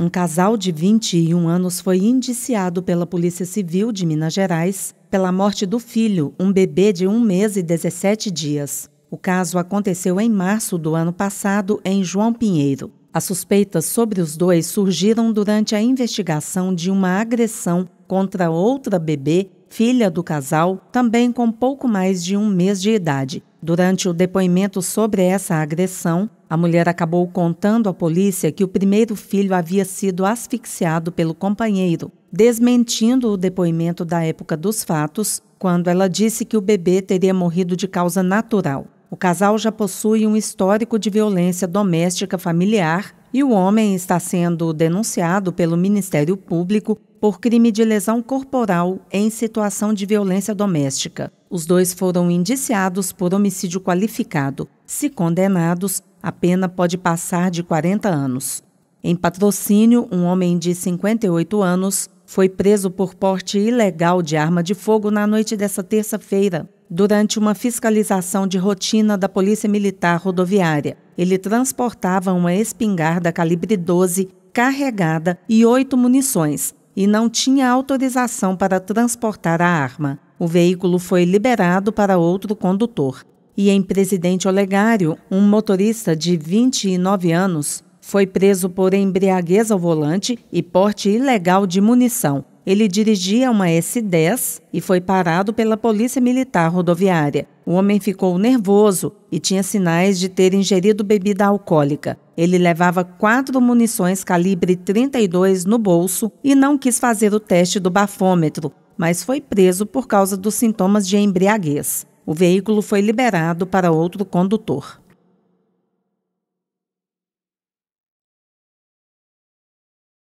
um casal de 21 anos foi indiciado pela Polícia Civil de Minas Gerais pela morte do filho, um bebê de um mês e 17 dias. O caso aconteceu em março do ano passado em João Pinheiro. As suspeitas sobre os dois surgiram durante a investigação de uma agressão contra outra bebê, filha do casal, também com pouco mais de um mês de idade. Durante o depoimento sobre essa agressão, a mulher acabou contando à polícia que o primeiro filho havia sido asfixiado pelo companheiro, desmentindo o depoimento da época dos fatos, quando ela disse que o bebê teria morrido de causa natural. O casal já possui um histórico de violência doméstica familiar e o homem está sendo denunciado pelo Ministério Público por crime de lesão corporal em situação de violência doméstica. Os dois foram indiciados por homicídio qualificado. Se condenados, a pena pode passar de 40 anos. Em patrocínio, um homem de 58 anos foi preso por porte ilegal de arma de fogo na noite dessa terça-feira, durante uma fiscalização de rotina da Polícia Militar Rodoviária. Ele transportava uma espingarda calibre 12 carregada e oito munições e não tinha autorização para transportar a arma. O veículo foi liberado para outro condutor e em Presidente Olegário, um motorista de 29 anos foi preso por embriaguez ao volante e porte ilegal de munição. Ele dirigia uma S10 e foi parado pela Polícia Militar Rodoviária. O homem ficou nervoso e tinha sinais de ter ingerido bebida alcoólica. Ele levava quatro munições calibre 32 no bolso e não quis fazer o teste do bafômetro, mas foi preso por causa dos sintomas de embriaguez. O veículo foi liberado para outro condutor.